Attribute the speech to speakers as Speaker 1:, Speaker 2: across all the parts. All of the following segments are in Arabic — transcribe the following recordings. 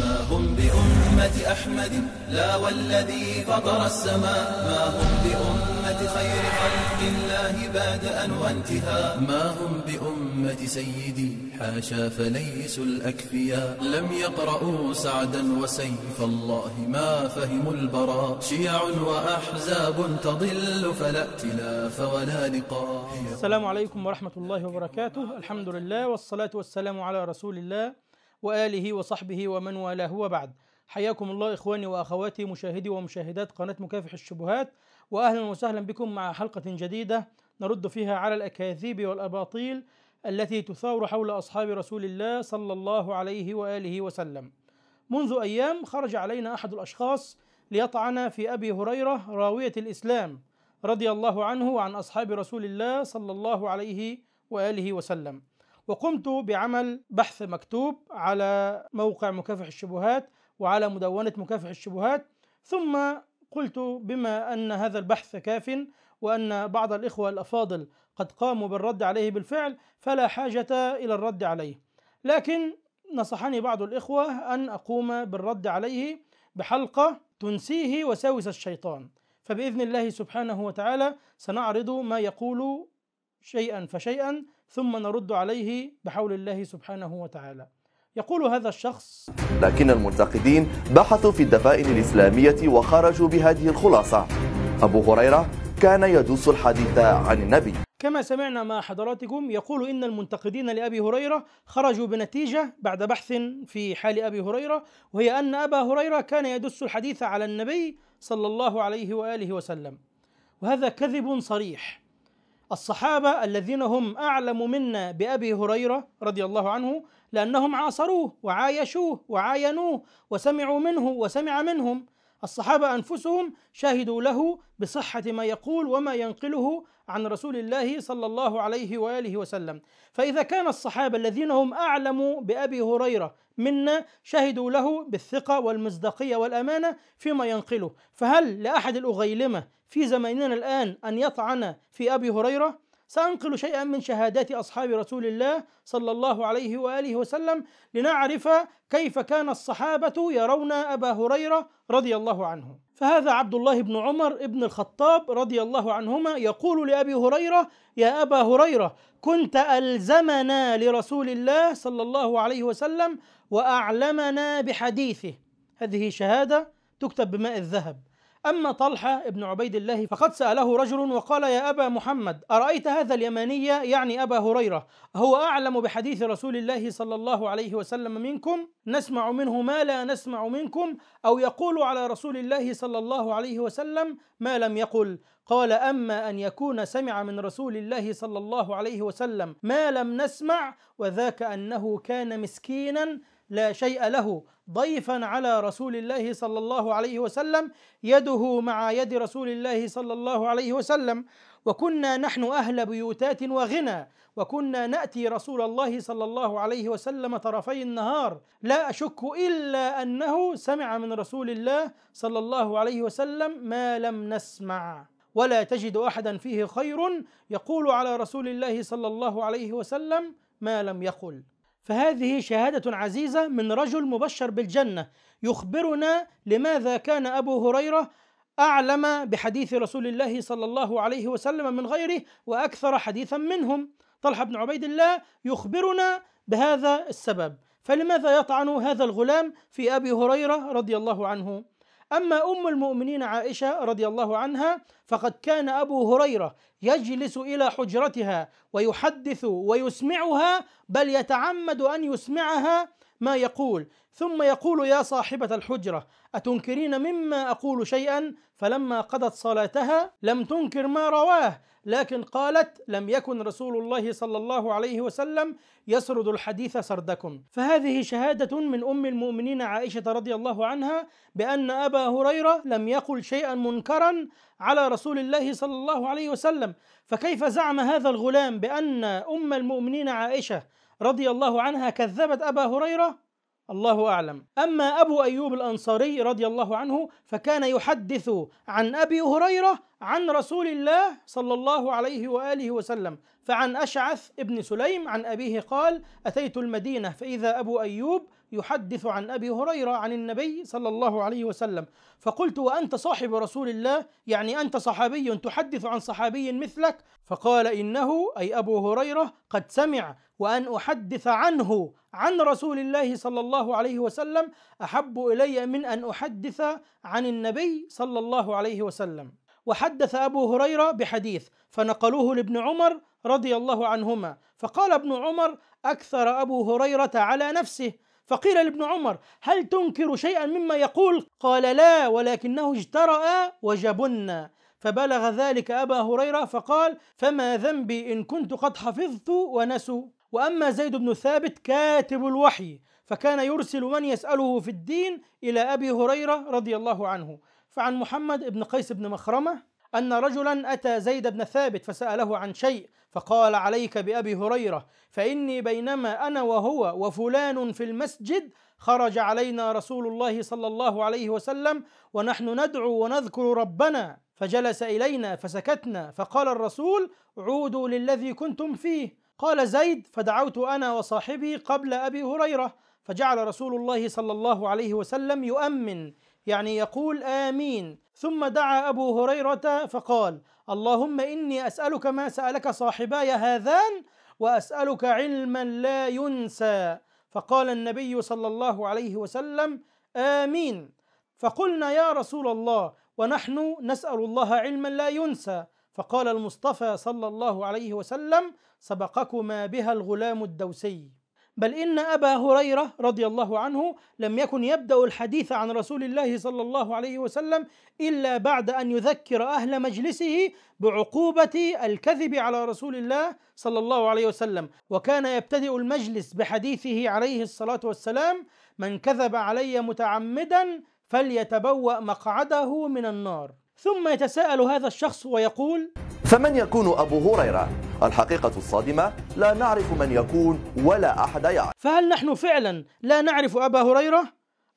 Speaker 1: ما هم بأمة أحمد لا والذي فطر السماء ما هم بأمة خير خلق الله أن وانتهى ما هم بأمة سيدي حاشا فليسوا الأكفياء لم يقرأوا سعدا وسيف الله ما فهموا البراء شيع وأحزاب تضل فلا ائتلاف ولا لقاء السلام
Speaker 2: عليكم ورحمة الله وبركاته الحمد لله والصلاة والسلام على رسول الله وآله وصحبه ومن والاه وبعد حياكم الله إخواني وأخواتي مشاهدي ومشاهدات قناة مكافح الشبهات وأهلا وسهلا بكم مع حلقة جديدة نرد فيها على الأكاذيب والأباطيل التي تثار حول أصحاب رسول الله صلى الله عليه وآله وسلم منذ أيام خرج علينا أحد الأشخاص ليطعن في أبي هريرة راوية الإسلام رضي الله عنه وعن أصحاب رسول الله صلى الله عليه وآله وسلم وقمت بعمل بحث مكتوب على موقع مكافح الشبهات وعلى مدونة مكافح الشبهات ثم قلت بما أن هذا البحث كاف وأن بعض الإخوة الأفاضل قد قاموا بالرد عليه بالفعل فلا حاجة إلى الرد عليه لكن نصحني بعض الإخوة أن أقوم بالرد عليه بحلقة تنسيه وساوس الشيطان فبإذن الله سبحانه وتعالى سنعرض ما يقول شيئا فشيئا ثم نرد عليه بحول الله سبحانه وتعالى يقول هذا الشخص
Speaker 3: لكن المنتقدين بحثوا في الدفائن الإسلامية وخرجوا بهذه الخلاصة أبو هريرة كان يدوس الحديث عن النبي
Speaker 2: كما سمعنا مع حضراتكم يقول إن المنتقدين لأبي هريرة خرجوا بنتيجة بعد بحث في حال أبي هريرة وهي أن أبا هريرة كان يدس الحديث على النبي صلى الله عليه وآله وسلم وهذا كذب صريح الصحابة الذين هم أعلم منا بأبي هريرة رضي الله عنه لأنهم عاصروه وعايشوه وعاينوه وسمعوا منه وسمع منهم الصحابة أنفسهم شهدوا له بصحة ما يقول وما ينقله عن رسول الله صلى الله عليه وآله وسلم فإذا كان الصحابة الذين هم أعلم بأبي هريرة منا شهدوا له بالثقة والمصداقية والأمانة فيما ينقله فهل لأحد الأغيلمة في زماننا الآن أن يطعن في أبي هريرة؟ سأنقل شيئا من شهادات أصحاب رسول الله صلى الله عليه وآله وسلم لنعرف كيف كان الصحابة يرون أبا هريرة رضي الله عنه فهذا عبد الله بن عمر بن الخطاب رضي الله عنهما يقول لأبي هريرة يا أبا هريرة كنت ألزمنا لرسول الله صلى الله عليه وسلم وأعلمنا بحديثه هذه شهادة تكتب بماء الذهب أما طلحة ابن عبيد الله فقد سأله رجل وقال يا أبا محمد أرأيت هذا اليماني يعني أبا هريرة هو أعلم بحديث رسول الله صلى الله عليه وسلم منكم نسمع منه ما لا نسمع منكم أو يقول على رسول الله صلى الله عليه وسلم ما لم يقل قال أما أن يكون سمع من رسول الله صلى الله عليه وسلم ما لم نسمع وذاك أنه كان مسكينا لا شيء له ضيفا على رسول الله صلى الله عليه وسلم يده مع يد رسول الله صلى الله عليه وسلم وكنا نحن اهل بيوتات وغنى وكنا ناتي رسول الله صلى الله عليه وسلم طرفي النهار لا اشك الا انه سمع من رسول الله صلى الله عليه وسلم ما لم نسمع ولا تجد احدا فيه خير يقول على رسول الله صلى الله عليه وسلم ما لم يقل فهذه شهادة عزيزة من رجل مبشر بالجنة يخبرنا لماذا كان أبو هريرة أعلم بحديث رسول الله صلى الله عليه وسلم من غيره وأكثر حديثا منهم طلحة بن عبيد الله يخبرنا بهذا السبب فلماذا يطعن هذا الغلام في أبي هريرة رضي الله عنه أما أم المؤمنين عائشة رضي الله عنها فقد كان أبو هريرة يجلس إلى حجرتها ويحدث ويسمعها بل يتعمد أن يسمعها ما يقول ثم يقول يا صاحبة الحجرة أتنكرين مما أقول شيئا فلما قضت صلاتها لم تنكر ما رواه لكن قالت لم يكن رسول الله صلى الله عليه وسلم يسرد الحديث سردكم فهذه شهادة من أم المؤمنين عائشة رضي الله عنها بأن أبا هريرة لم يقل شيئا منكرا على رسول الله صلى الله عليه وسلم فكيف زعم هذا الغلام بأن أم المؤمنين عائشة رضي الله عنها كذبت أبا هريرة الله أعلم أما أبو أيوب الأنصاري رضي الله عنه فكان يحدث عن أبي هريرة عن رسول الله صلى الله عليه وآله وسلم فعن أشعث ابن سليم عن أبيه قال أتيت المدينة فإذا أبو أيوب يحدث عن ابي هريره عن النبي صلى الله عليه وسلم فقلت وانت صاحب رسول الله يعني انت صحابي تحدث عن صحابي مثلك فقال انه اي ابو هريره قد سمع وان احدث عنه عن رسول الله صلى الله عليه وسلم احب الي من ان احدث عن النبي صلى الله عليه وسلم وحدث ابو هريره بحديث فنقلوه لابن عمر رضي الله عنهما فقال ابن عمر اكثر ابو هريره على نفسه فقيل لابن عمر هل تنكر شيئا مما يقول قال لا ولكنه اجترأ وجبن فبلغ ذلك أبا هريرة فقال فما ذنبي إن كنت قد حفظت ونسوا وأما زيد بن ثابت كاتب الوحي فكان يرسل من يسأله في الدين إلى أبي هريرة رضي الله عنه فعن محمد بن قيس بن مخرمة أن رجلا أتى زيد بن ثابت فسأله عن شيء فقال عليك بأبي هريرة فإني بينما أنا وهو وفلان في المسجد خرج علينا رسول الله صلى الله عليه وسلم ونحن ندعو ونذكر ربنا فجلس إلينا فسكتنا فقال الرسول عودوا للذي كنتم فيه قال زيد فدعوت أنا وصاحبي قبل أبي هريرة فجعل رسول الله صلى الله عليه وسلم يؤمن يعني يقول آمين ثم دعا أبو هريرة فقال اللهم إني أسألك ما سألك صاحباي هذان وأسألك علما لا ينسى فقال النبي صلى الله عليه وسلم آمين فقلنا يا رسول الله ونحن نسأل الله علما لا ينسى فقال المصطفى صلى الله عليه وسلم سبقكما بها الغلام الدوسي بل إن أبا هريرة رضي الله عنه لم يكن يبدأ الحديث عن رسول الله صلى الله عليه وسلم إلا بعد أن يذكر أهل مجلسه بعقوبة الكذب على رسول الله صلى الله عليه وسلم وكان يبتدئ المجلس بحديثه عليه الصلاة والسلام من كذب علي متعمدا فليتبوأ مقعده من النار ثم يتساءل هذا الشخص ويقول
Speaker 3: فمن يكون أبو هريرة؟ الحقيقة الصادمة
Speaker 2: لا نعرف من يكون ولا أحد يعرف فهل نحن فعلا لا نعرف أبا هريرة؟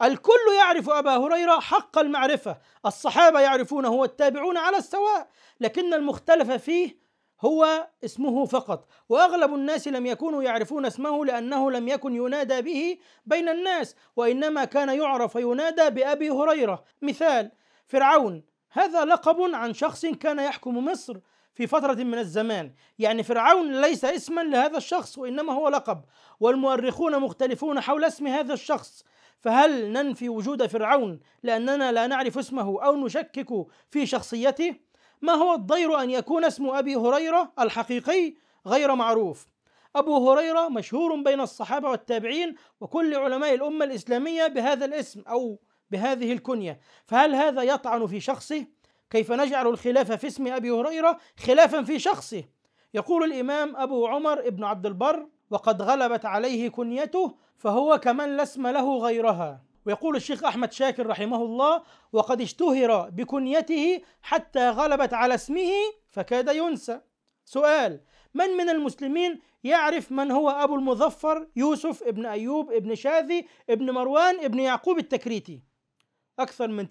Speaker 2: الكل يعرف أبا هريرة حق المعرفة الصحابة يعرفونه والتابعون على السواء لكن المختلف فيه هو اسمه فقط واغلب الناس لم يكونوا يعرفون اسمه لانه لم يكن ينادى به بين الناس وانما كان يعرف ينادى بابي هريره مثال فرعون هذا لقب عن شخص كان يحكم مصر في فترة من الزمان يعني فرعون ليس اسما لهذا الشخص وإنما هو لقب والمؤرخون مختلفون حول اسم هذا الشخص فهل ننفي وجود فرعون لأننا لا نعرف اسمه أو نشكك في شخصيته؟ ما هو الضير أن يكون اسم أبي هريرة الحقيقي غير معروف؟ أبو هريرة مشهور بين الصحابة والتابعين وكل علماء الأمة الإسلامية بهذا الاسم أو بهذه الكنية فهل هذا يطعن في شخصه؟ كيف نجعل الخلاف في اسم أبي هريرة خلافا في شخصه يقول الإمام أبو عمر ابن عبد البر وقد غلبت عليه كنيته فهو كمن لا اسم له غيرها ويقول الشيخ أحمد شاكر رحمه الله وقد اشتهر بكنيته حتى غلبت على اسمه فكاد ينسى سؤال من من المسلمين يعرف من هو أبو المظفر يوسف ابن أيوب ابن شاذي ابن مروان ابن يعقوب التكريتي أكثر من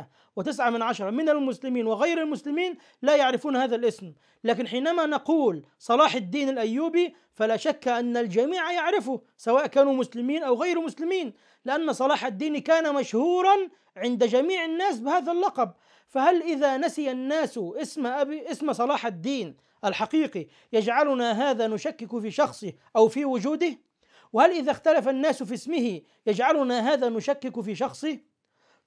Speaker 2: 99% وتسعة من عشرة من المسلمين وغير المسلمين لا يعرفون هذا الاسم لكن حينما نقول صلاح الدين الأيوبي فلا شك أن الجميع يعرفه سواء كانوا مسلمين أو غير مسلمين لأن صلاح الدين كان مشهورا عند جميع الناس بهذا اللقب فهل إذا نسي الناس اسم أبي اسم صلاح الدين الحقيقي يجعلنا هذا نشكك في شخصه أو في وجوده؟ وهل إذا اختلف الناس في اسمه يجعلنا هذا نشكك في شخصه؟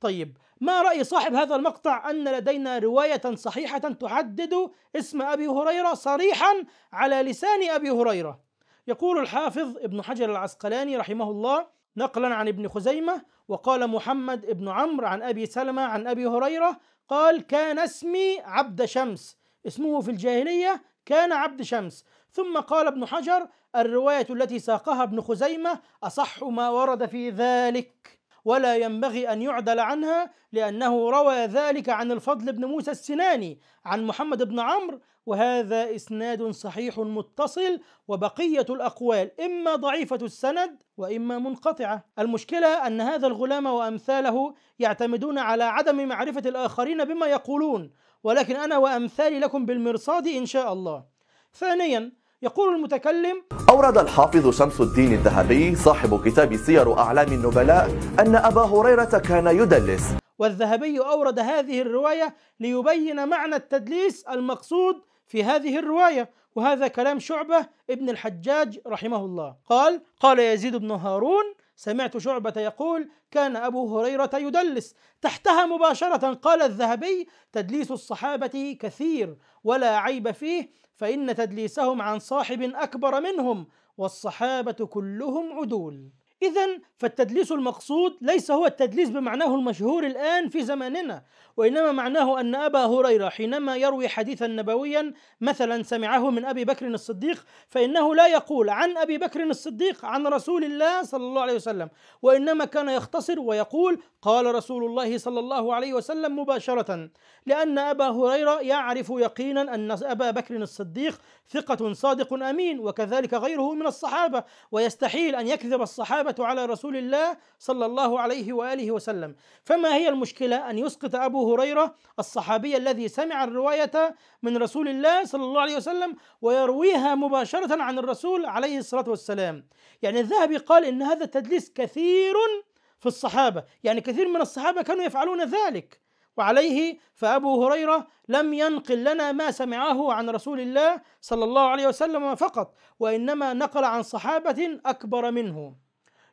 Speaker 2: طيب ما رأي صاحب هذا المقطع أن لدينا رواية صحيحة تحدد اسم أبي هريرة صريحا على لسان أبي هريرة يقول الحافظ ابن حجر العسقلاني رحمه الله نقلا عن ابن خزيمة وقال محمد ابن عمرو عن أبي سلمة عن أبي هريرة قال كان اسمي عبد شمس اسمه في الجاهلية كان عبد شمس ثم قال ابن حجر الرواية التي ساقها ابن خزيمة أصح ما ورد في ذلك ولا ينبغي أن يعدل عنها لأنه روى ذلك عن الفضل بن موسى السناني عن محمد بن عمرو وهذا إسناد صحيح متصل وبقية الأقوال إما ضعيفة السند وإما منقطعة المشكلة أن هذا الغلام وأمثاله يعتمدون على عدم معرفة الآخرين بما يقولون ولكن أنا وأمثالي لكم بالمرصاد إن شاء الله ثانيا يقول المتكلم
Speaker 3: أورد الحافظ شمس الدين الذهبي صاحب كتاب سير أعلام النبلاء أن أبا هريرة كان يدلس
Speaker 2: والذهبي أورد هذه الرواية ليبين معنى التدليس المقصود في هذه الرواية وهذا كلام شعبة ابن الحجاج رحمه الله قال قال يزيد بن هارون سمعت شعبة يقول كان أبو هريرة يدلس تحتها مباشرة قال الذهبي تدليس الصحابة كثير ولا عيب فيه فإن تدليسهم عن صاحب أكبر منهم والصحابة كلهم عدول إذا فالتدليس المقصود ليس هو التدليس بمعناه المشهور الآن في زماننا وإنما معناه أن أبا هريرة حينما يروي حديثا نبويا مثلا سمعه من أبي بكر الصديق فإنه لا يقول عن أبي بكر الصديق عن رسول الله صلى الله عليه وسلم وإنما كان يختصر ويقول قال رسول الله صلى الله عليه وسلم مباشرة لأن أبا هريرة يعرف يقينا أن أبا بكر الصديق ثقة صادق أمين وكذلك غيره من الصحابة ويستحيل أن يكذب الصحابة الصحابة على رسول الله صلى الله عليه وآله وسلم فما هي المشكلة أن يسقط أبو هريرة الصحابي الذي سمع الرواية من رسول الله صلى الله عليه وسلم ويرويها مباشرة عن الرسول عليه الصلاة والسلام يعني الذهبي قال إن هذا التدليس كثير في الصحابة يعني كثير من الصحابة كانوا يفعلون ذلك وعليه فأبو هريرة لم ينقل لنا ما سمعه عن رسول الله صلى الله عليه وسلم فقط وإنما نقل عن صحابة أكبر منه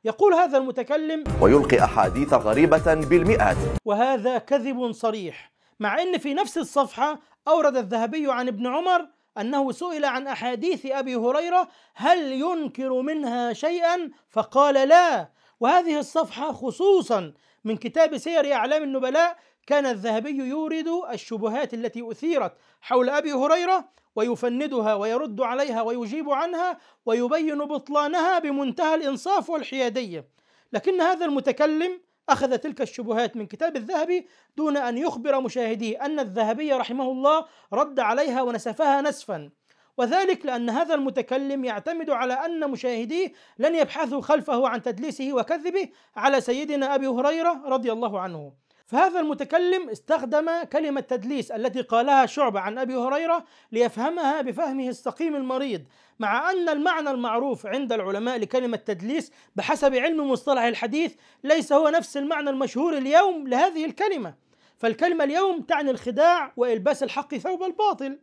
Speaker 2: يقول هذا المتكلم
Speaker 3: ويلقي أحاديث غريبة بالمئات
Speaker 2: وهذا كذب صريح مع أن في نفس الصفحة أورد الذهبي عن ابن عمر أنه سئل عن أحاديث أبي هريرة هل ينكر منها شيئا فقال لا وهذه الصفحة خصوصا من كتاب سير أعلام النبلاء كان الذهبي يورد الشبهات التي أثيرت حول أبي هريرة ويفندها ويرد عليها ويجيب عنها ويبين بطلانها بمنتهى الإنصاف والحيادية لكن هذا المتكلم أخذ تلك الشبهات من كتاب الذهبي دون أن يخبر مشاهديه أن الذهبي رحمه الله رد عليها ونسفها نسفا وذلك لأن هذا المتكلم يعتمد على أن مشاهديه لن يبحثوا خلفه عن تدليسه وكذبه على سيدنا أبي هريرة رضي الله عنه فهذا المتكلم استخدم كلمة تدليس التي قالها شعبة عن أبي هريرة ليفهمها بفهمه السقيم المريض مع أن المعنى المعروف عند العلماء لكلمة تدليس بحسب علم مصطلح الحديث ليس هو نفس المعنى المشهور اليوم لهذه الكلمة فالكلمة اليوم تعني الخداع وإلباس الحق ثوب الباطل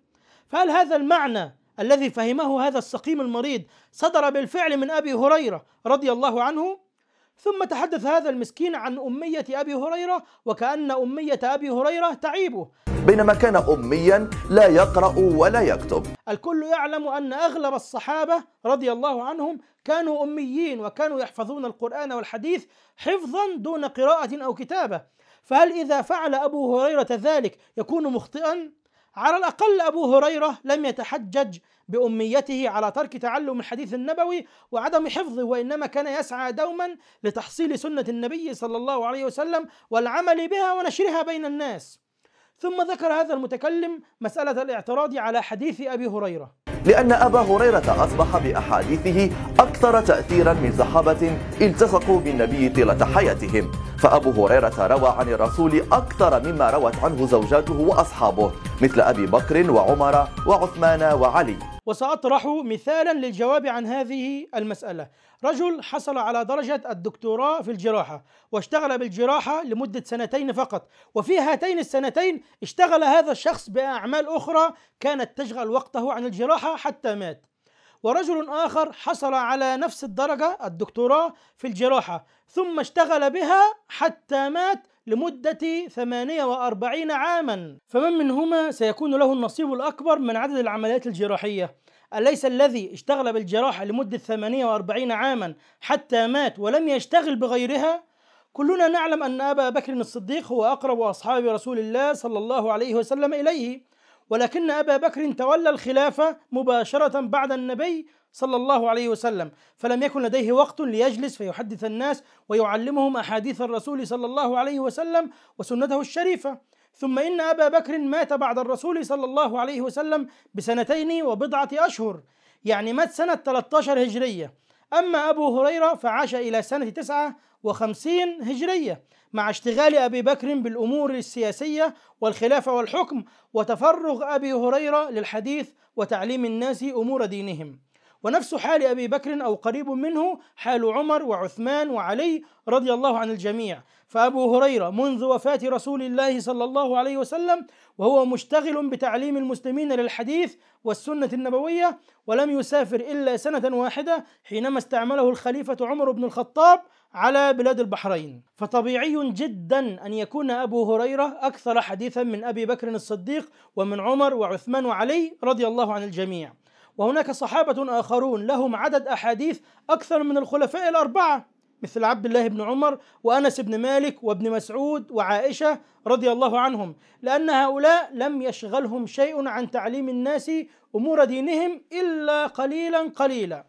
Speaker 2: فهل هذا المعنى الذي فهمه هذا السقيم المريض صدر بالفعل من أبي هريرة رضي الله عنه ثم تحدث هذا المسكين عن أمية أبي هريرة وكأن أمية أبي هريرة تعيبه
Speaker 3: بينما كان أميا لا يقرأ ولا يكتب
Speaker 2: الكل يعلم أن أغلب الصحابة رضي الله عنهم كانوا أميين وكانوا يحفظون القرآن والحديث حفظا دون قراءة أو كتابة فهل إذا فعل أبو هريرة ذلك يكون مخطئا؟ على الأقل أبو هريرة لم يتحجج بأميته على ترك تعلم الحديث النبوي وعدم حفظه وإنما كان يسعى دوما لتحصيل سنة النبي صلى الله عليه وسلم والعمل بها ونشرها بين الناس ثم ذكر هذا المتكلم مسألة الاعتراض على حديث أبي هريرة
Speaker 3: لأن أبا هريرة أصبح بأحاديثه أكثر تأثيرا من صحابة التصقوا بالنبي طيلة حياتهم فأبو هريرة روى عن الرسول أكثر مما روت عنه زوجاته وأصحابه مثل أبي بكر وعمر وعثمان وعلي
Speaker 2: وسأطرح مثالا للجواب عن هذه المسألة رجل حصل على درجة الدكتوراه في الجراحة واشتغل بالجراحة لمدة سنتين فقط وفي هاتين السنتين اشتغل هذا الشخص بأعمال أخرى كانت تشغل وقته عن الجراحة حتى مات ورجل آخر حصل على نفس الدرجة الدكتوراه في الجراحة ثم اشتغل بها حتى مات لمدة 48 عاما فمن منهما سيكون له النصيب الأكبر من عدد العمليات الجراحية أليس الذي اشتغل بالجراحة لمدة 48 عاما حتى مات ولم يشتغل بغيرها كلنا نعلم أن أبا بكر الصديق هو أقرب أصحاب رسول الله صلى الله عليه وسلم إليه ولكن أبا بكر تولى الخلافة مباشرة بعد النبي صلى الله عليه وسلم فلم يكن لديه وقت ليجلس فيحدث الناس ويعلمهم أحاديث الرسول صلى الله عليه وسلم وسنته الشريفة ثم إن أبا بكر مات بعد الرسول صلى الله عليه وسلم بسنتين وبضعة أشهر يعني مات سنة 13 هجرية أما أبو هريرة فعاش إلى سنة 59 هجرية مع اشتغال أبي بكر بالأمور السياسية والخلافة والحكم وتفرغ أبي هريرة للحديث وتعليم الناس أمور دينهم ونفس حال أبي بكر أو قريب منه حال عمر وعثمان وعلي رضي الله عن الجميع فأبو هريرة منذ وفاة رسول الله صلى الله عليه وسلم وهو مشتغل بتعليم المسلمين للحديث والسنة النبوية ولم يسافر إلا سنة واحدة حينما استعمله الخليفة عمر بن الخطاب على بلاد البحرين فطبيعي جدا أن يكون أبو هريرة أكثر حديثا من أبي بكر الصديق ومن عمر وعثمان وعلي رضي الله عن الجميع وهناك صحابة آخرون لهم عدد أحاديث أكثر من الخلفاء الأربعة مثل عبد الله بن عمر وأنس بن مالك وابن مسعود وعائشة رضي الله عنهم لأن هؤلاء لم يشغلهم شيء عن تعليم الناس أمور دينهم إلا قليلا قليلا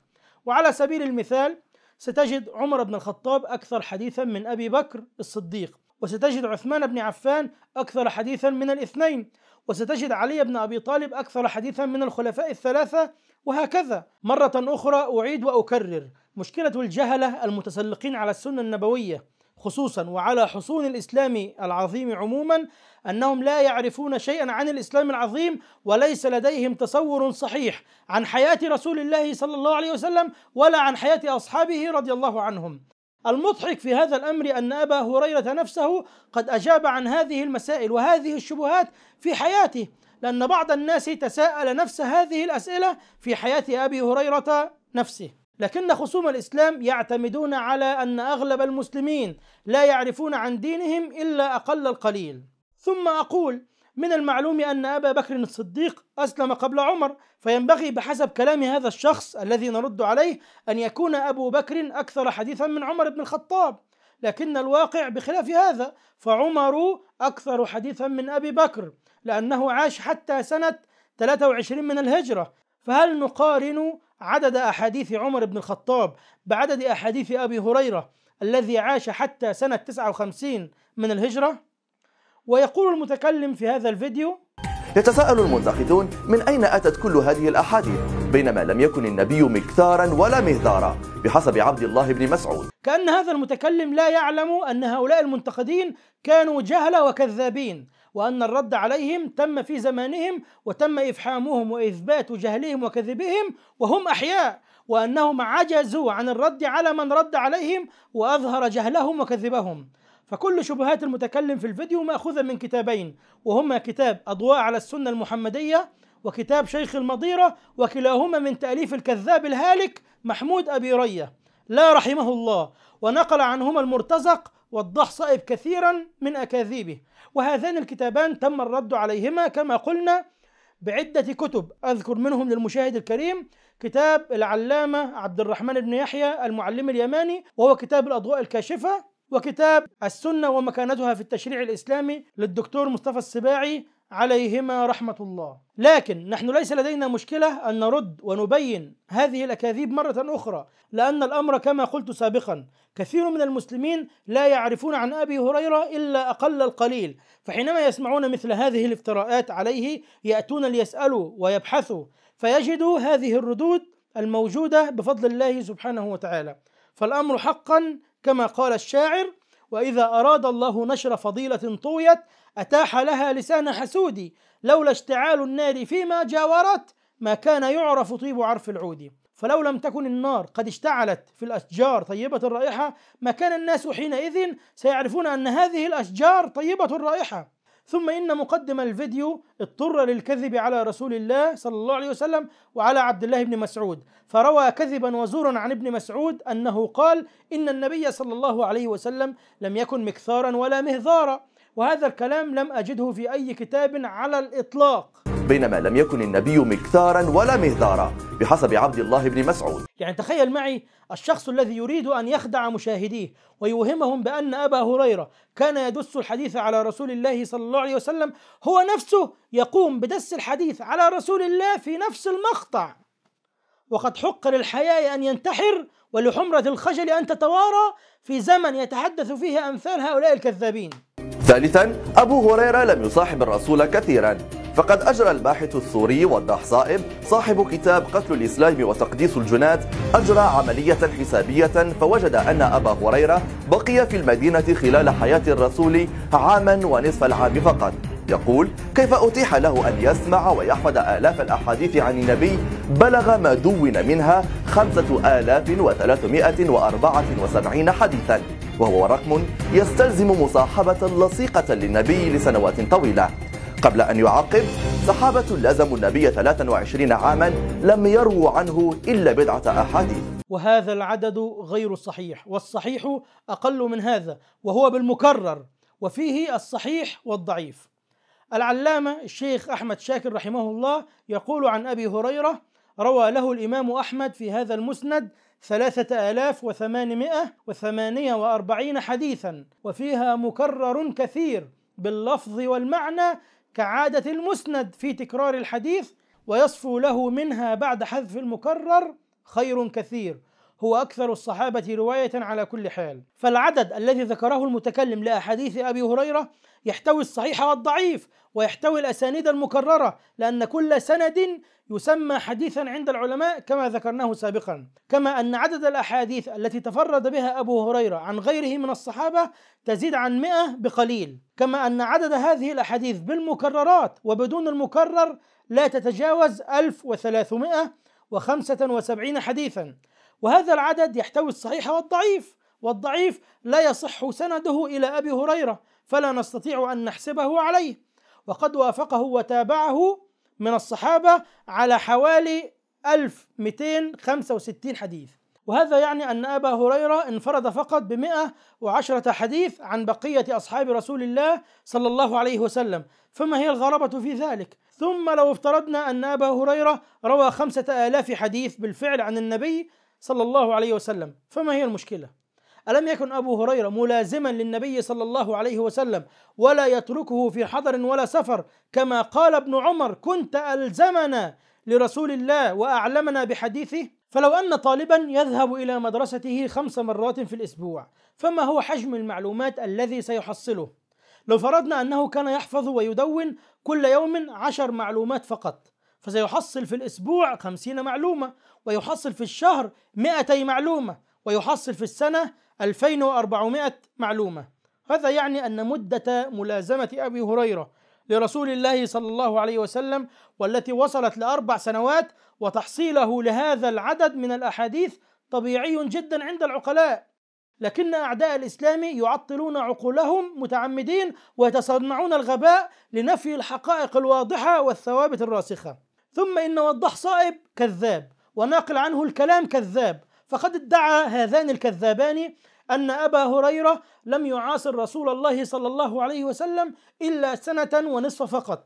Speaker 2: وعلى سبيل المثال ستجد عمر بن الخطاب أكثر حديثا من أبي بكر الصديق وستجد عثمان بن عفان أكثر حديثا من الاثنين وستجد علي بن أبي طالب أكثر حديثا من الخلفاء الثلاثة وهكذا مرة أخرى أعيد وأكرر مشكلة الجهلة المتسلقين على السنة النبوية خصوصا وعلى حصون الاسلام العظيم عموما انهم لا يعرفون شيئا عن الاسلام العظيم وليس لديهم تصور صحيح عن حياه رسول الله صلى الله عليه وسلم ولا عن حياه اصحابه رضي الله عنهم. المضحك في هذا الامر ان ابا هريره نفسه قد اجاب عن هذه المسائل وهذه الشبهات في حياته لان بعض الناس تساءل نفس هذه الاسئله في حياه ابي هريره نفسه. لكن خصوم الإسلام يعتمدون على أن أغلب المسلمين لا يعرفون عن دينهم إلا أقل القليل ثم أقول من المعلوم أن أبا بكر الصديق أسلم قبل عمر فينبغي بحسب كلام هذا الشخص الذي نرد عليه أن يكون أبو بكر أكثر حديثا من عمر بن الخطاب لكن الواقع بخلاف هذا فعمر أكثر حديثا من أبي بكر لأنه عاش حتى سنة 23 من الهجرة فهل نقارن عدد أحاديث عمر بن الخطاب بعدد أحاديث أبي هريرة الذي عاش حتى سنة 59 من الهجرة ويقول المتكلم في هذا الفيديو
Speaker 3: يتساءل المنتقدون من أين أتت كل هذه الأحاديث بينما لم يكن النبي مكثارا ولا مهذارا بحسب عبد الله بن مسعود
Speaker 2: كأن هذا المتكلم لا يعلم أن هؤلاء المنتقدين كانوا جهلة وكذابين وأن الرد عليهم تم في زمانهم وتم إفحامهم وإثبات جهلهم وكذبهم وهم أحياء وأنهم عجزوا عن الرد على من رد عليهم وأظهر جهلهم وكذبهم فكل شبهات المتكلم في الفيديو مأخوذة من كتابين وهما كتاب أضواء على السنة المحمدية وكتاب شيخ المضيرة وكلاهما من تأليف الكذاب الهالك محمود أبي رية لا رحمه الله ونقل عنهما المرتزق والضحصائب صائب كثيرا من أكاذيبه وهذان الكتابان تم الرد عليهما كما قلنا بعدة كتب أذكر منهم للمشاهد الكريم كتاب العلامة عبد الرحمن بن يحيى المعلم اليماني وهو كتاب الأضواء الكاشفة وكتاب السنة ومكانتها في التشريع الإسلامي للدكتور مصطفى السباعي عليهما رحمة الله لكن نحن ليس لدينا مشكلة أن نرد ونبين هذه الأكاذيب مرة أخرى لأن الأمر كما قلت سابقا كثير من المسلمين لا يعرفون عن أبي هريرة إلا أقل القليل فحينما يسمعون مثل هذه الافتراءات عليه يأتون ليسألوا ويبحثوا فيجدوا هذه الردود الموجودة بفضل الله سبحانه وتعالى فالأمر حقا كما قال الشاعر وإذا أراد الله نشر فضيلة طويت أتاح لها لسان حسود لولا اشتعال النار فيما جاورت ما كان يعرف طيب عرف العود فلو لم تكن النار قد اشتعلت في الأشجار طيبة الرائحة ما كان الناس حينئذ سيعرفون أن هذه الأشجار طيبة الرائحة ثم إن مقدم الفيديو اضطر للكذب على رسول الله صلى الله عليه وسلم وعلى عبد الله بن مسعود فروى كذبا وزورا عن ابن مسعود أنه قال إن النبي صلى الله عليه وسلم لم يكن مكثارا ولا مهذارا وهذا الكلام لم أجده في أي كتاب على الإطلاق
Speaker 3: بينما لم يكن النبي مكثارا ولا مهذارا بحسب عبد الله بن مسعود
Speaker 2: يعني تخيل معي الشخص الذي يريد أن يخدع مشاهديه ويوهمهم بأن أبا هريرة كان يدس الحديث على رسول الله صلى الله عليه وسلم هو نفسه يقوم بدس الحديث على رسول الله في نفس المقطع وقد حق للحياء أن ينتحر ولحمرة الخجل أن تتوارى في زمن يتحدث فيه أمثال هؤلاء الكذابين
Speaker 3: ثالثا أبو هريرة لم يصاحب الرسول كثيرا فقد أجرى الباحث السوري وضاح صائب صاحب كتاب قتل الإسلام وتقديس الجنات أجرى عملية حسابية فوجد أن أبا هريرة بقي في المدينة خلال حياة الرسول عاما ونصف العام فقط يقول كيف أتيح له أن يسمع ويحفظ آلاف الأحاديث عن النبي بلغ ما دون منها خمسة آلاف وثلاثمائة وأربعة وسبعين حديثا وهو رقم يستلزم مصاحبة لصيقة للنبي لسنوات طويلة قبل أن يعقب صحابة لازموا النبي 23 عاما لم يرووا عنه إلا بضعة أحاديث
Speaker 2: وهذا العدد غير صحيح والصحيح أقل من هذا وهو بالمكرر وفيه الصحيح والضعيف العلامة الشيخ أحمد شاكر رحمه الله يقول عن أبي هريرة روى له الإمام أحمد في هذا المسند ثلاثة آلاف وثمانمائة وثمانية وأربعين حديثا وفيها مكرر كثير باللفظ والمعنى كعادة المسند في تكرار الحديث ويصفو له منها بعد حذف المكرر خير كثير هو أكثر الصحابة رواية على كل حال فالعدد الذي ذكره المتكلم لأحاديث أبي هريرة يحتوي الصحيح والضعيف ويحتوي الأسانيد المكررة لأن كل سند يسمى حديثا عند العلماء كما ذكرناه سابقا كما أن عدد الأحاديث التي تفرد بها أبو هريرة عن غيره من الصحابة تزيد عن 100 بقليل كما أن عدد هذه الأحاديث بالمكررات وبدون المكرر لا تتجاوز 1375 حديثا وهذا العدد يحتوي الصحيح والضعيف والضعيف لا يصح سنده إلى أبي هريرة فلا نستطيع أن نحسبه عليه وقد وافقه وتابعه من الصحابة على حوالي 1265 حديث وهذا يعني أن أبا هريرة انفرد فقط ب 110 حديث عن بقية أصحاب رسول الله صلى الله عليه وسلم فما هي الغرابة في ذلك؟ ثم لو افترضنا أن أبا هريرة روى خمسة آلاف حديث بالفعل عن النبي صلى الله عليه وسلم فما هي المشكله الم يكن ابو هريره ملازما للنبي صلى الله عليه وسلم ولا يتركه في حضر ولا سفر كما قال ابن عمر كنت الزمنا لرسول الله واعلمنا بحديثه فلو ان طالبا يذهب الى مدرسته خمس مرات في الاسبوع فما هو حجم المعلومات الذي سيحصله لو فرضنا انه كان يحفظ ويدون كل يوم عشر معلومات فقط فسيحصل في الأسبوع خمسين معلومة ويحصل في الشهر 200 معلومة ويحصل في السنة 2400 معلومة هذا يعني أن مدة ملازمة أبي هريرة لرسول الله صلى الله عليه وسلم والتي وصلت لأربع سنوات وتحصيله لهذا العدد من الأحاديث طبيعي جدا عند العقلاء لكن أعداء الإسلام يعطلون عقولهم متعمدين ويتصنعون الغباء لنفي الحقائق الواضحة والثوابت الراسخة ثم إن وضح صائب كذاب وناقل عنه الكلام كذاب فقد ادعى هذان الكذابان أن أبا هريرة لم يعاصر رسول الله صلى الله عليه وسلم إلا سنة ونصف فقط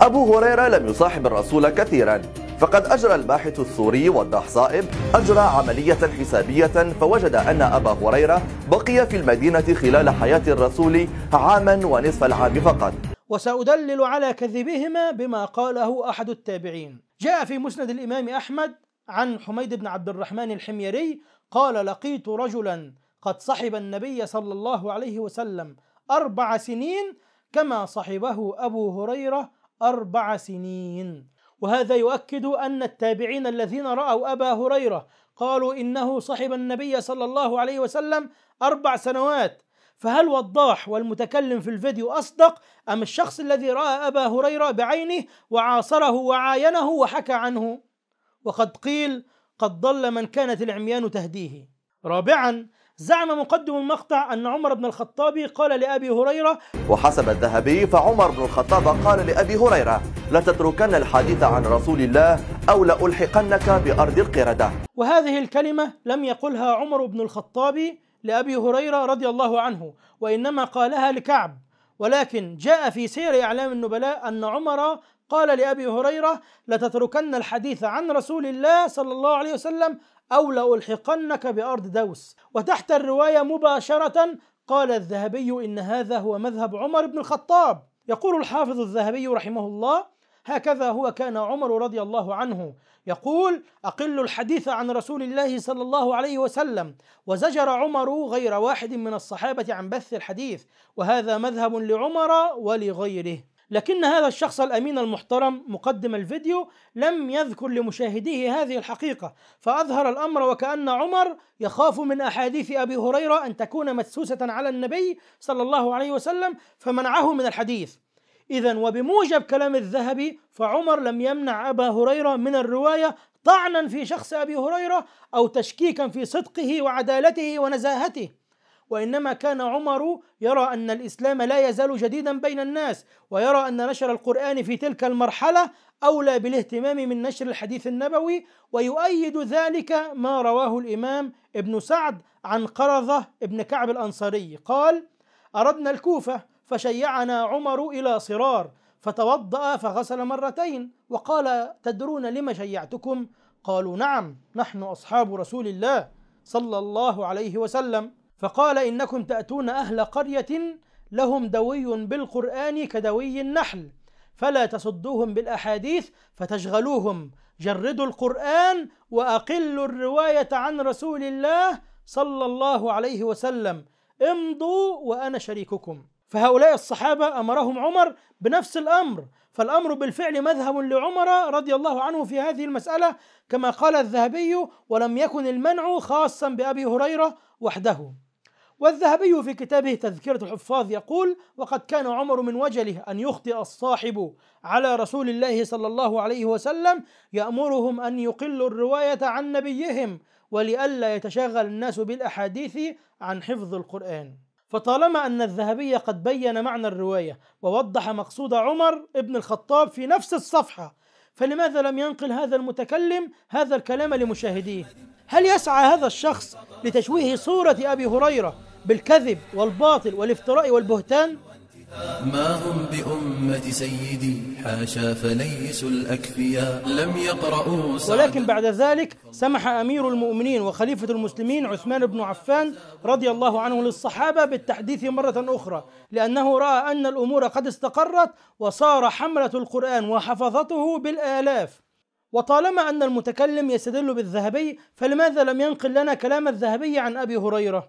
Speaker 3: أبو هريرة لم يصاحب الرسول كثيرا فقد أجرى الباحث السوري وضح صائب أجرى عملية حسابية فوجد أن أبا هريرة بقي في المدينة خلال حياة الرسول عاما ونصف العام فقط
Speaker 2: وسأدلل على كذبهما بما قاله أحد التابعين جاء في مسند الإمام أحمد عن حميد بن عبد الرحمن الحميري قال لقيت رجلا قد صحب النبي صلى الله عليه وسلم أربع سنين كما صحبه أبو هريرة أربع سنين وهذا يؤكد أن التابعين الذين رأوا أبا هريرة قالوا إنه صحب النبي صلى الله عليه وسلم أربع سنوات فهل وضاح والمتكلم في الفيديو أصدق أم الشخص الذي رأى أبا هريرة بعينه وعاصره وعاينه وحكى عنه وقد قيل قد ضل من كانت العميان تهديه رابعا زعم مقدم المقطع أن عمر بن الخطاب قال لأبي هريرة
Speaker 3: وحسب الذهبي فعمر بن الخطاب قال لأبي هريرة لا تتركن الحديث عن رسول الله أو لألحقنك بأرض القردة
Speaker 2: وهذه الكلمة لم يقلها عمر بن الخطاب لأبي هريرة رضي الله عنه وإنما قالها لكعب ولكن جاء في سير أعلام النبلاء أن عمر قال لأبي هريرة لتتركن الحديث عن رسول الله صلى الله عليه وسلم أو لألحقنك بأرض دوس وتحت الرواية مباشرة قال الذهبي إن هذا هو مذهب عمر بن الخطاب يقول الحافظ الذهبي رحمه الله هكذا هو كان عمر رضي الله عنه يقول أقل الحديث عن رسول الله صلى الله عليه وسلم وزجر عمر غير واحد من الصحابة عن بث الحديث وهذا مذهب لعمر ولغيره لكن هذا الشخص الأمين المحترم مقدم الفيديو لم يذكر لمشاهديه هذه الحقيقة فأظهر الأمر وكأن عمر يخاف من أحاديث أبي هريرة أن تكون مدسوسة على النبي صلى الله عليه وسلم فمنعه من الحديث إذا وبموجب كلام الذهبي فعمر لم يمنع أبا هريرة من الرواية طعنا في شخص أبي هريرة أو تشكيكا في صدقه وعدالته ونزاهته وإنما كان عمر يرى أن الإسلام لا يزال جديدا بين الناس ويرى أن نشر القرآن في تلك المرحلة أولى بالاهتمام من نشر الحديث النبوي ويؤيد ذلك ما رواه الإمام ابن سعد عن قرظة ابن كعب الأنصاري قال أردنا الكوفة فشيعنا عمر إلى صرار فتوضأ فغسل مرتين وقال تدرون لم شيعتكم قالوا نعم نحن أصحاب رسول الله صلى الله عليه وسلم فقال إنكم تأتون أهل قرية لهم دوي بالقرآن كدوي النحل فلا تصدوهم بالأحاديث فتشغلوهم جردوا القرآن وأقلوا الرواية عن رسول الله صلى الله عليه وسلم امضوا وأنا شريككم فهؤلاء الصحابة أمرهم عمر بنفس الأمر فالأمر بالفعل مذهب لعمر رضي الله عنه في هذه المسألة كما قال الذهبي ولم يكن المنع خاصا بأبي هريرة وحده والذهبي في كتابه تذكرة الحفاظ يقول وقد كان عمر من وجله أن يخطئ الصاحب على رسول الله صلى الله عليه وسلم يأمرهم أن يقلوا الرواية عن نبيهم ولئلا يتشغل الناس بالأحاديث عن حفظ القرآن فطالما أن الذهبي قد بين معنى الرواية ووضح مقصود عمر ابن الخطاب في نفس الصفحة فلماذا لم ينقل هذا المتكلم هذا الكلام لمشاهديه؟ هل يسعى هذا الشخص لتشويه صورة أبي هريرة بالكذب والباطل والافتراء والبهتان؟
Speaker 1: ما هم بأمة سيدي حاشا فليس الأكفياء لم يقرأوا ولكن
Speaker 2: بعد ذلك سمح أمير المؤمنين وخليفة المسلمين عثمان بن عفان رضي الله عنه للصحابة بالتحديث مرة أخرى لأنه رأى أن الأمور قد استقرت وصار حملة القرآن وحفظته بالآلاف وطالما أن المتكلم يستدل بالذهبي فلماذا لم ينقل لنا كلام الذهبي عن أبي هريرة؟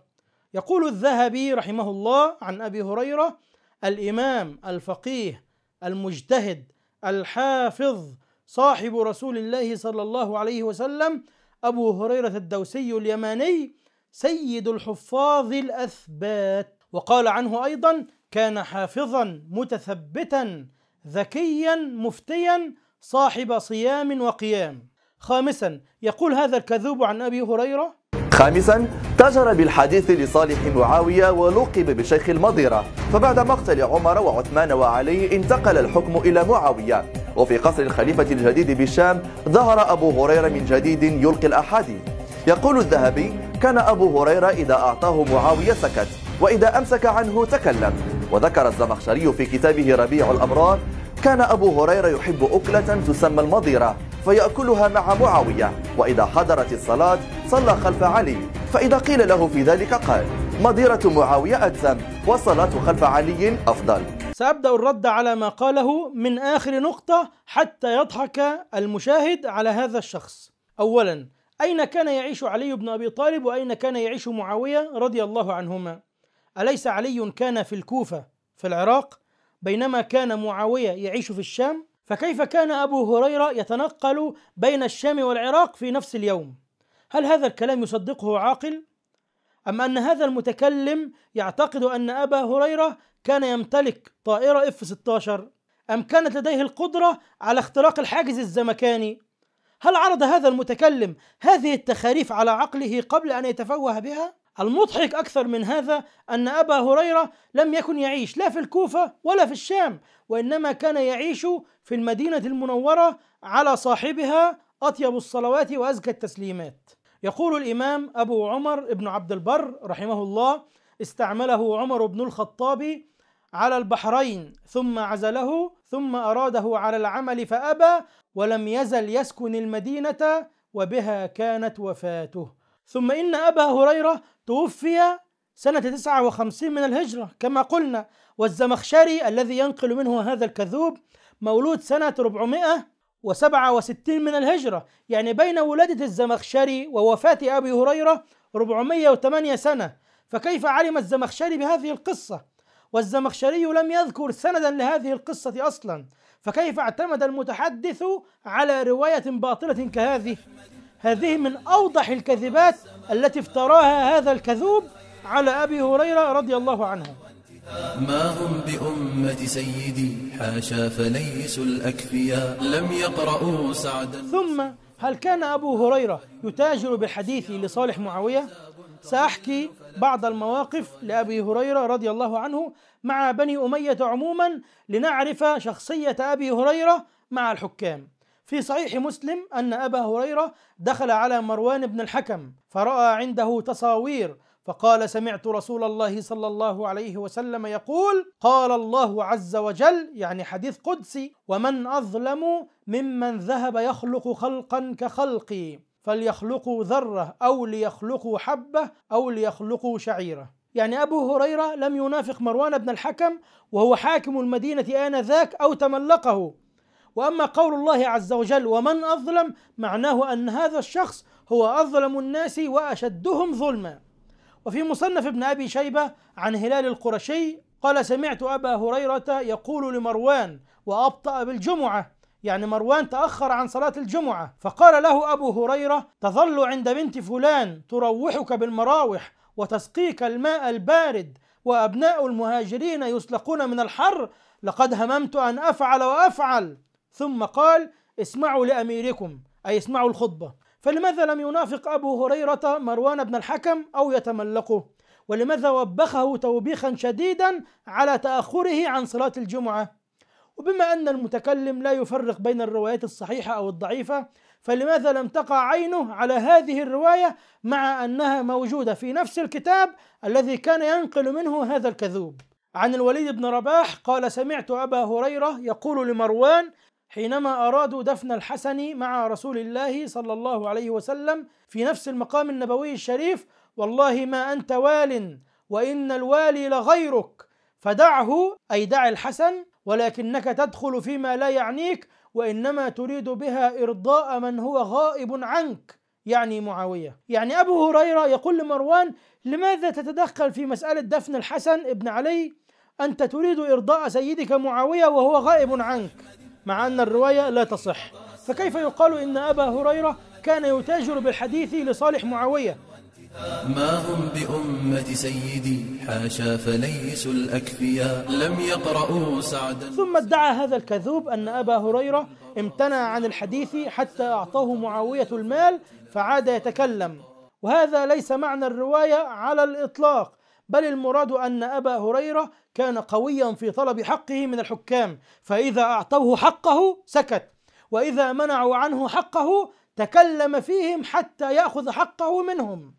Speaker 2: يقول الذهبي رحمه الله عن أبي هريرة الامام الفقيه المجتهد الحافظ صاحب رسول الله صلى الله عليه وسلم ابو هريره الدوسي اليماني سيد الحفاظ الاثبات وقال عنه ايضا كان حافظا متثبتا ذكيا مفتيا صاحب صيام وقيام خامسا يقول هذا الكذوب عن ابي هريره
Speaker 3: خامسا تاجر بالحديث لصالح معاوية ولقب بشيخ المضيرة فبعد مقتل عمر وعثمان وعلي انتقل الحكم إلى معاوية وفي قصر الخليفة الجديد بالشام ظهر أبو هريرة من جديد يلقي الأحاديث يقول الذهبي كان أبو هريرة إذا أعطاه معاوية سكت وإذا أمسك عنه تكلم وذكر الزمخشري في كتابه ربيع الأمرار كان أبو هريرة يحب أكلة تسمى المضيرة فيأكلها مع معاوية وإذا حضرت الصلاة صلى خلف علي فإذا قيل له في ذلك قال مضيرة معاوية أجزم والصلاة خلف علي أفضل
Speaker 2: سأبدأ الرد على ما قاله من آخر نقطة حتى يضحك المشاهد على هذا الشخص أولا أين كان يعيش علي بن أبي طالب وأين كان يعيش معاوية رضي الله عنهما أليس علي كان في الكوفة في العراق بينما كان معاوية يعيش في الشام فكيف كان أبو هريرة يتنقل بين الشام والعراق في نفس اليوم هل هذا الكلام يصدقه عاقل أم أن هذا المتكلم يعتقد أن أبا هريرة كان يمتلك طائرة اف 16 أم كانت لديه القدرة على اختراق الحاجز الزمكاني هل عرض هذا المتكلم هذه التخاريف على عقله قبل أن يتفوه بها؟ المضحك أكثر من هذا أن أبا هريرة لم يكن يعيش لا في الكوفة ولا في الشام وإنما كان يعيش في المدينة المنورة على صاحبها أطيب الصلوات وأزكى التسليمات يقول الإمام أبو عمر بن عبد البر رحمه الله استعمله عمر بن الخطاب على البحرين ثم عزله ثم أراده على العمل فأبى ولم يزل يسكن المدينة وبها كانت وفاته ثم إن أبا هريرة توفي سنة 59 من الهجرة كما قلنا والزمخشري الذي ينقل منه هذا الكذوب مولود سنة 400 وسبعة وستين من الهجرة يعني بين ولادة الزمخشري ووفاة أبي هريرة 408 سنة فكيف علم الزمخشري بهذه القصة والزمخشري لم يذكر سندا لهذه القصة أصلا فكيف اعتمد المتحدث على رواية باطلة كهذه هذه من أوضح الكذبات التي افتراها هذا الكذوب على أبي هريرة رضي الله عنه
Speaker 1: ما هم بأمة سيدي حاشا فليسوا الأكفياء لم يقرأوا سعدا
Speaker 2: ثم هل كان أبو هريرة يتاجر بالحديث لصالح معاوية؟ سأحكي بعض المواقف لأبي هريرة رضي الله عنه مع بني أمية عموما لنعرف شخصية أبي هريرة مع الحكام في صحيح مسلم أن أبا هريرة دخل على مروان بن الحكم فرأى عنده تصاوير فقال سمعت رسول الله صلى الله عليه وسلم يقول قال الله عز وجل يعني حديث قدسي ومن اظلم ممن ذهب يخلق خلقا كخلقي فليخلقوا ذره او ليخلقوا حبه او ليخلقوا شعيره يعني أبو هريرة لم ينافق مروان بن الحكم وهو حاكم المدينة آنذاك أو تملقه وأما قول الله عز وجل ومن أظلم معناه أن هذا الشخص هو أظلم الناس وأشدهم ظلمًا وفي مصنف ابن أبي شيبة عن هلال القرشي قال سمعت أبا هريرة يقول لمروان وأبطأ بالجمعة يعني مروان تأخر عن صلاة الجمعة فقال له أبو هريرة تظل عند بنت فلان تروحك بالمراوح وتسقيك الماء البارد وأبناء المهاجرين يسلقون من الحر لقد هممت أن أفعل وأفعل ثم قال اسمعوا لأميركم أي اسمعوا الخطبة فلماذا لم ينافق أبو هريرة مروان بن الحكم أو يتملقه ولماذا وبخه توبيخا شديدا على تأخره عن صلاة الجمعة وبما أن المتكلم لا يفرق بين الروايات الصحيحة أو الضعيفة فلماذا لم تقع عينه على هذه الرواية مع أنها موجودة في نفس الكتاب الذي كان ينقل منه هذا الكذوب عن الوليد بن رباح قال سمعت أبا هريرة يقول لمروان حينما أرادوا دفن الحسن مع رسول الله صلى الله عليه وسلم في نفس المقام النبوي الشريف والله ما أنت وال وإن الوالي لغيرك فدعه أي دع الحسن ولكنك تدخل فيما لا يعنيك وإنما تريد بها إرضاء من هو غائب عنك يعني معاوية يعني أبو هريرة يقول لمروان لماذا تتدخل في مسألة دفن الحسن ابن علي أنت تريد إرضاء سيدك معاوية وهو غائب عنك مع أن الرواية لا تصح فكيف يقال إن أبا هريرة كان يتاجر بالحديث لصالح معاوية
Speaker 1: ما هم بأمة سيدي حاشا فليس الأكفياء لم يقرأوا سعدا
Speaker 2: ثم ادعى هذا الكذوب أن أبا هريرة امتنع عن الحديث حتى أعطاه معاوية المال فعاد يتكلم وهذا ليس معنى الرواية على الإطلاق بل المراد أن أبا هريرة كان قويا في طلب حقه من الحكام فإذا أعطوه حقه سكت وإذا منعوا عنه حقه تكلم فيهم حتى يأخذ حقه منهم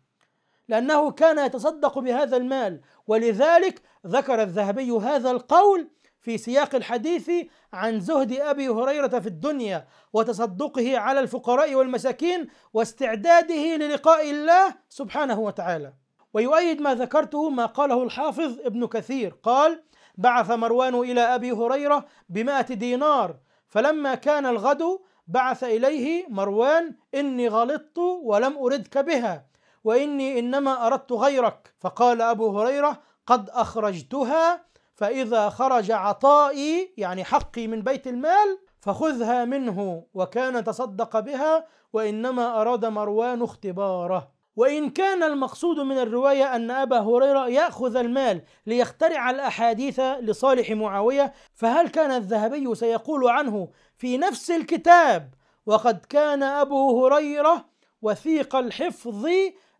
Speaker 2: لأنه كان يتصدق بهذا المال ولذلك ذكر الذهبي هذا القول في سياق الحديث عن زهد ابي هريره في الدنيا وتصدقه على الفقراء والمساكين واستعداده للقاء الله سبحانه وتعالى ويؤيد ما ذكرته ما قاله الحافظ ابن كثير قال بعث مروان إلى أبي هريرة بمائة دينار فلما كان الغد بعث إليه مروان إني غلطت ولم أردك بها وإني إنما أردت غيرك فقال أبو هريرة قد أخرجتها فإذا خرج عطائي يعني حقي من بيت المال فخذها منه وكان تصدق بها وإنما أراد مروان اختباره وإن كان المقصود من الرواية أن أبا هريرة يأخذ المال ليخترع الأحاديث لصالح معاوية فهل كان الذهبي سيقول عنه في نفس الكتاب وقد كان أبو هريرة وثيق الحفظ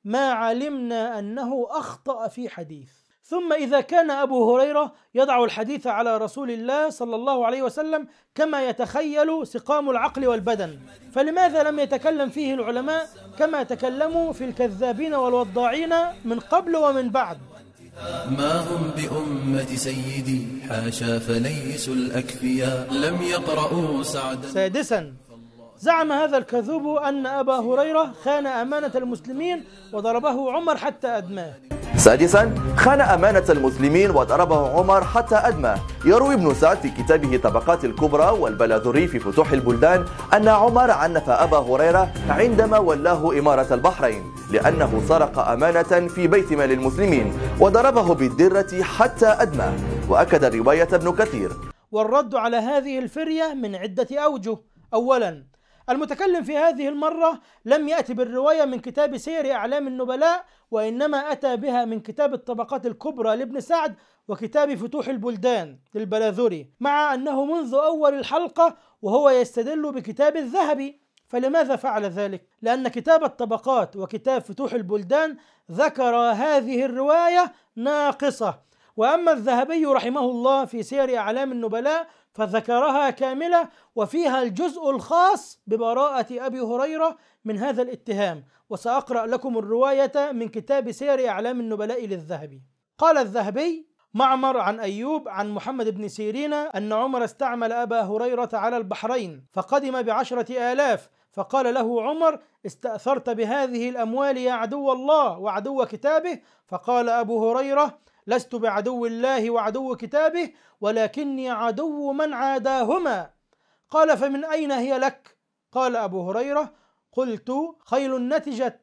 Speaker 2: ما علمنا أنه أخطأ في حديث ثم إذا كان أبو هريرة يضع الحديث على رسول الله صلى الله عليه وسلم كما يتخيل سقام العقل والبدن فلماذا لم يتكلم فيه العلماء كما تكلموا في الكذابين والوضاعين من قبل ومن بعد
Speaker 1: ما هم بأمة سيدي حاشا فليس الأكفياء لم يقرأوا سعدا
Speaker 2: سادسا زعم هذا الكذوب أن أبا هريرة خان أمانة المسلمين وضربه عمر حتى أدماه
Speaker 3: سادسا خان أمانة المسلمين وضربه عمر حتى أدمى يروي ابن سعد في كتابه طبقات الكبرى والبلاذري في فتوح البلدان أن عمر عنف أبا هريرة عندما ولاه إمارة البحرين لأنه سرق أمانة في بيت مال المسلمين وضربه بالدرة حتى أدمى وأكد الرواية ابن كثير
Speaker 2: والرد على هذه الفرية من عدة أوجه أولا المتكلم في هذه المرة لم يأتي بالرواية من كتاب سير أعلام النبلاء وإنما أتى بها من كتاب الطبقات الكبرى لابن سعد وكتاب فتوح البلدان للبلاذري مع أنه منذ أول الحلقة وهو يستدل بكتاب الذهبي فلماذا فعل ذلك؟ لأن كتاب الطبقات وكتاب فتوح البلدان ذكر هذه الرواية ناقصة وأما الذهبي رحمه الله في سير أعلام النبلاء فذكرها كاملة وفيها الجزء الخاص ببراءة أبي هريرة من هذا الاتهام وسأقرأ لكم الرواية من كتاب سير إعلام النبلاء للذهبي قال الذهبي معمر عن أيوب عن محمد بن سيرين أن عمر استعمل أبا هريرة على البحرين فقدم بعشرة آلاف فقال له عمر استأثرت بهذه الأموال يا عدو الله وعدو كتابه فقال أبو هريرة لست بعدو الله وعدو كتابه ولكني عدو من عاداهما قال فمن أين هي لك؟ قال أبو هريرة قلت خيل نتجت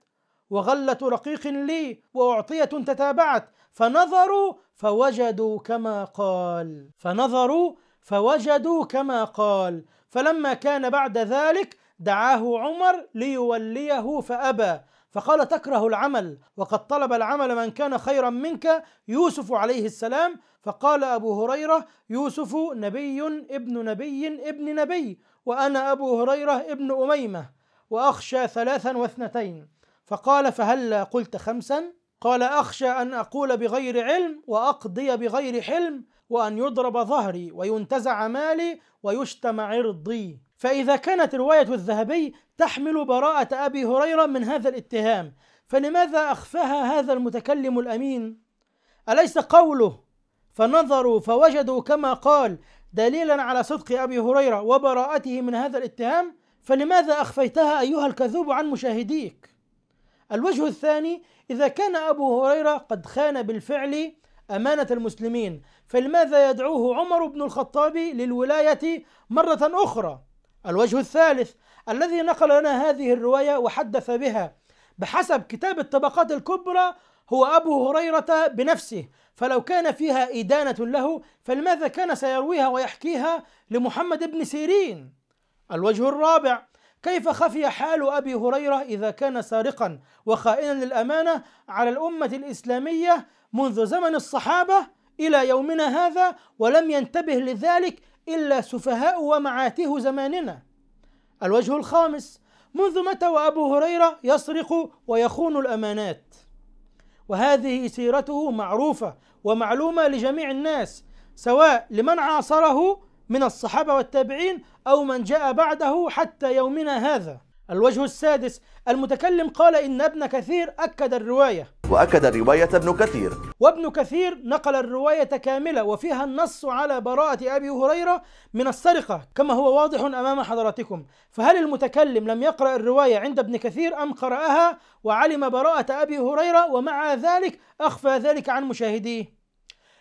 Speaker 2: وغلة رقيق لي وأعطية تتابعت فنظروا فوجدوا كما قال فنظروا فوجدوا كما قال فلما كان بعد ذلك دعاه عمر ليوليه فأبى فقال تكره العمل وقد طلب العمل من كان خيرا منك يوسف عليه السلام فقال أبو هريرة يوسف نبي ابن نبي ابن نبي وأنا أبو هريرة ابن أميمة وأخشى ثلاثا واثنتين فقال فهلا قلت خمسا قال أخشى أن أقول بغير علم وأقضي بغير حلم وأن يضرب ظهري وينتزع مالي ويشتم عرضي فإذا كانت رواية الذهبي تحمل براءة أبي هريرة من هذا الاتهام فلماذا أخفاها هذا المتكلم الأمين؟ أليس قوله فنظروا فوجدوا كما قال دليلا على صدق أبي هريرة وبراءته من هذا الاتهام فلماذا أخفيتها أيها الكذوب عن مشاهديك؟ الوجه الثاني إذا كان أبو هريرة قد خان بالفعل أمانة المسلمين فلماذا يدعوه عمر بن الخطاب للولاية مرة أخرى؟ الوجه الثالث الذي نقل لنا هذه الرواية وحدث بها بحسب كتاب الطبقات الكبرى هو أبو هريرة بنفسه فلو كان فيها إدانة له فلماذا كان سيرويها ويحكيها لمحمد بن سيرين الوجه الرابع كيف خفي حال أبي هريرة إذا كان سارقا وخائنا للأمانة على الأمة الإسلامية منذ زمن الصحابة إلى يومنا هذا ولم ينتبه لذلك إلا سفهاء ومعاتيه زماننا الوجه الخامس منذ متى وأبو هريرة يسرق ويخون الأمانات وهذه سيرته معروفة ومعلومة لجميع الناس سواء لمن عاصره من الصحابة والتابعين أو من جاء بعده حتى يومنا هذا الوجه السادس المتكلم قال إن ابن كثير أكد الرواية
Speaker 3: وأكد الرواية ابن كثير
Speaker 2: وابن كثير نقل الرواية كاملة وفيها النص على براءة أبي هريرة من السرقة كما هو واضح أمام حضراتكم فهل المتكلم لم يقرأ الرواية عند ابن كثير أم قرأها وعلم براءة أبي هريرة ومع ذلك أخفى ذلك عن مشاهديه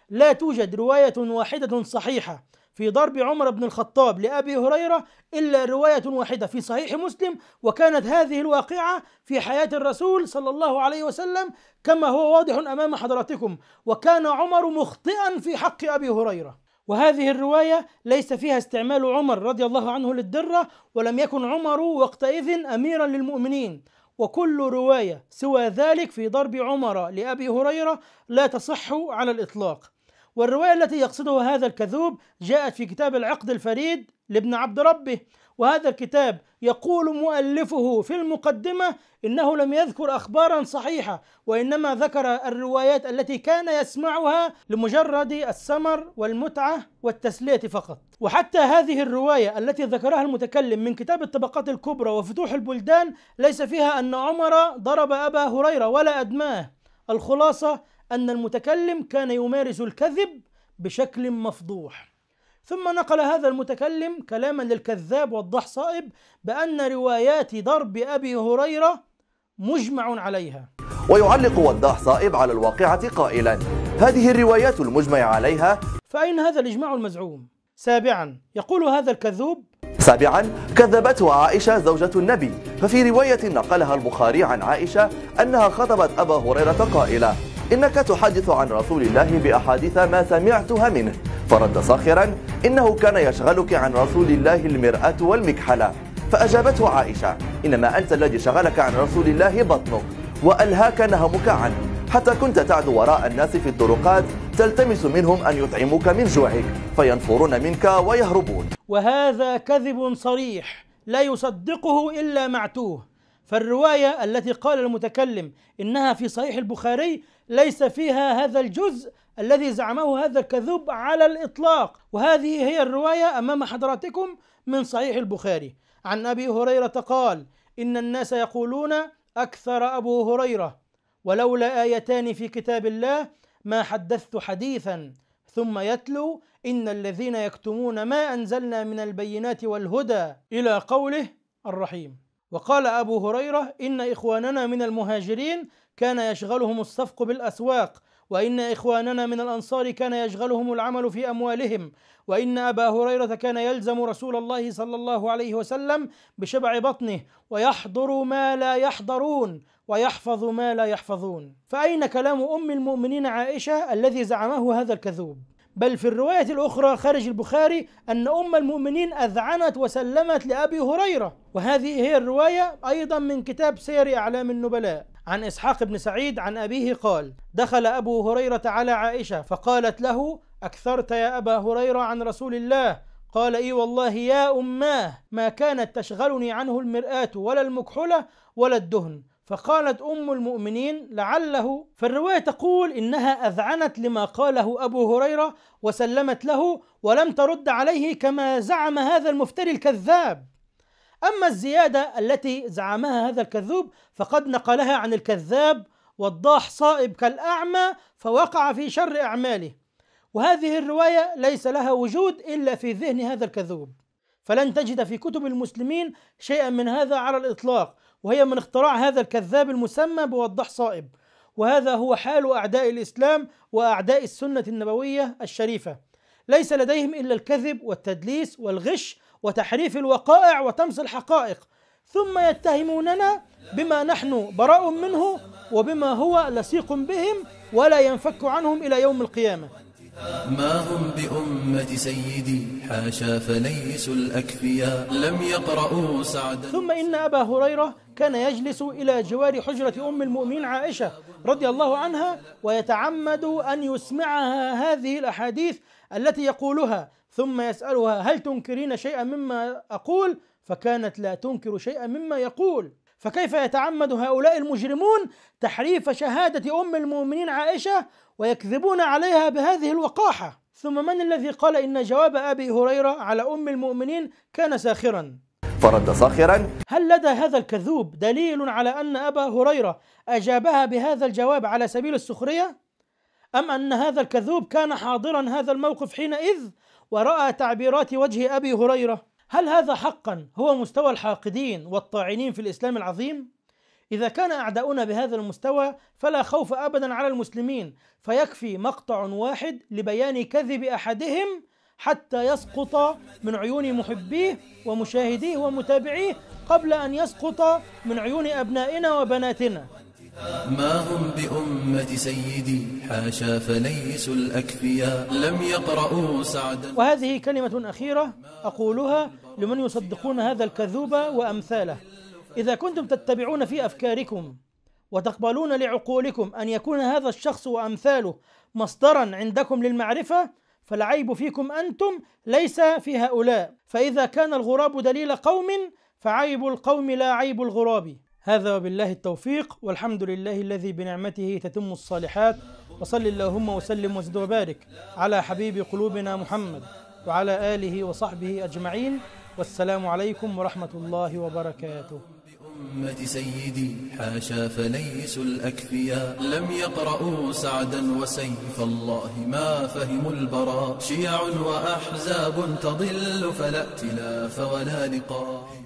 Speaker 2: لا توجد رواية واحدة صحيحة في ضرب عمر بن الخطاب لأبي هريرة إلا رواية واحدة في صحيح مسلم وكانت هذه الواقعة في حياة الرسول صلى الله عليه وسلم كما هو واضح أمام حضراتكم وكان عمر مخطئا في حق أبي هريرة وهذه الرواية ليس فيها استعمال عمر رضي الله عنه للدرة ولم يكن عمر وقتئذ أميرا للمؤمنين وكل رواية سوى ذلك في ضرب عمر لأبي هريرة لا تصح على الإطلاق والرواية التي يقصدها هذا الكذوب جاءت في كتاب العقد الفريد لابن عبد ربه وهذا الكتاب يقول مؤلفه في المقدمة إنه لم يذكر أخبارا صحيحة وإنما ذكر الروايات التي كان يسمعها لمجرد السمر والمتعة والتسلية فقط وحتى هذه الرواية التي ذكرها المتكلم من كتاب الطبقات الكبرى وفتوح البلدان ليس فيها أن عمر ضرب أبا هريرة ولا أدماه الخلاصة أن المتكلم كان يمارس الكذب بشكل مفضوح ثم نقل هذا المتكلم كلاما للكذاب والضح صائب بأن روايات ضرب أبي هريرة مجمع عليها
Speaker 3: ويعلق وضاح صائب على الواقعة قائلا هذه الروايات المجمع عليها
Speaker 2: فأين هذا الإجماع المزعوم؟ سابعا يقول هذا الكذوب
Speaker 3: سابعا كذبته عائشة زوجة النبي ففي رواية نقلها البخاري عن عائشة أنها خطبت أبا هريرة قائلة إنك تحدث عن رسول الله بأحاديث ما سمعتها منه فرد ساخرا إنه كان يشغلك عن رسول الله المرأة والمكحلة فأجابته عائشة إنما أنت الذي شغلك عن رسول الله بطنك وألهاك نهمك عنه حتى كنت تعدو وراء الناس في الطرقات تلتمس منهم أن يطعموك من جوعك فينفرون منك ويهربون
Speaker 2: وهذا كذب صريح لا يصدقه إلا معتوه فالرواية التي قال المتكلم إنها في صحيح البخاري ليس فيها هذا الجزء الذي زعمه هذا الكذوب على الإطلاق وهذه هي الرواية أمام حضراتكم من صحيح البخاري عن أبي هريرة قال إن الناس يقولون أكثر أبو هريرة ولولا آيتان في كتاب الله ما حدثت حديثا ثم يتلو إن الذين يكتمون ما أنزلنا من البينات والهدى إلى قوله الرحيم وقال أبو هريرة إن إخواننا من المهاجرين كان يشغلهم الصفق بالأسواق وإن إخواننا من الأنصار كان يشغلهم العمل في أموالهم وإن أبا هريرة كان يلزم رسول الله صلى الله عليه وسلم بشبع بطنه ويحضر ما لا يحضرون ويحفظ ما لا يحفظون فأين كلام أم المؤمنين عائشة الذي زعمه هذا الكذوب بل في الرواية الأخرى خارج البخاري أن أم المؤمنين أذعنت وسلمت لأبي هريرة وهذه هي الرواية أيضا من كتاب سير أعلام النبلاء عن إسحاق بن سعيد عن أبيه قال دخل أبو هريرة على عائشة فقالت له أكثرت يا أبا هريرة عن رسول الله قال اي والله يا اماه ما كانت تشغلني عنه المراه ولا المكحله ولا الدهن فقالت أم المؤمنين لعله فالرواية تقول إنها أذعنت لما قاله أبو هريرة وسلمت له ولم ترد عليه كما زعم هذا المفتري الكذاب أما الزيادة التي زعمها هذا الكذوب فقد نقلها عن الكذاب والضاح صائب كالأعمى فوقع في شر أعماله وهذه الرواية ليس لها وجود إلا في ذهن هذا الكذوب فلن تجد في كتب المسلمين شيئا من هذا على الإطلاق وهي من اختراع هذا الكذاب المسمى بوضاح صائب وهذا هو حال أعداء الإسلام وأعداء السنة النبوية الشريفة ليس لديهم إلا الكذب والتدليس والغش وتحريف الوقائع وتمس الحقائق ثم يتهموننا بما نحن براء منه وبما هو لصيق بهم ولا ينفك عنهم إلى يوم القيامة
Speaker 1: ما هم بأمة سيدي حاشا فليسوا الأكفياء لم يقرأوا سعدا
Speaker 2: ثم إن أبا هريرة كان يجلس إلى جوار حجرة أم المؤمنين عائشة رضي الله عنها ويتعمد أن يسمعها هذه الأحاديث التي يقولها ثم يسألها هل تنكرين شيئا مما أقول فكانت لا تنكر شيئا مما يقول فكيف يتعمد هؤلاء المجرمون تحريف شهادة أم المؤمنين عائشة ويكذبون عليها بهذه الوقاحة ثم من الذي قال إن جواب أبي هريرة على أم المؤمنين كان ساخرا
Speaker 3: فرد ساخرا
Speaker 2: هل لدى هذا الكذوب دليل على أن أبا هريرة أجابها بهذا الجواب على سبيل السخرية؟ أم أن هذا الكذوب كان حاضرا هذا الموقف حينئذ ورأى تعبيرات وجه أبي هريرة؟ هل هذا حقا هو مستوى الحاقدين والطاعنين في الإسلام العظيم؟ إذا كان أعداؤنا بهذا المستوى فلا خوف أبدا على المسلمين فيكفي مقطع واحد لبيان كذب أحدهم حتى يسقط من عيون محبيه ومشاهديه ومتابعيه قبل أن يسقط من عيون أبنائنا وبناتنا
Speaker 1: ما هم بأمة سيدي حاشا فليسوا الأكفياء لم يقرأوا سعدا
Speaker 2: وهذه كلمة أخيرة أقولها لمن يصدقون هذا الكذوب وأمثاله إذا كنتم تتبعون في أفكاركم وتقبلون لعقولكم أن يكون هذا الشخص وأمثاله مصدرا عندكم للمعرفة فالعيب فيكم أنتم ليس في هؤلاء فإذا كان الغراب دليل قوم فعيب القوم لا عيب الغراب هذا وبالله التوفيق والحمد لله الذي بنعمته تتم الصالحات وصل اللهم وسلم وزد وبارك على حبيب قلوبنا محمد وعلى آله وصحبه أجمعين والسلام عليكم ورحمة الله وبركاته
Speaker 1: أمة سيدي حاشا فليس الأكفياء لم يقرأوا سعدا وسيف الله ما فهم البراء شيع وأحزاب تضل فلا ائتلاف ولا لقاء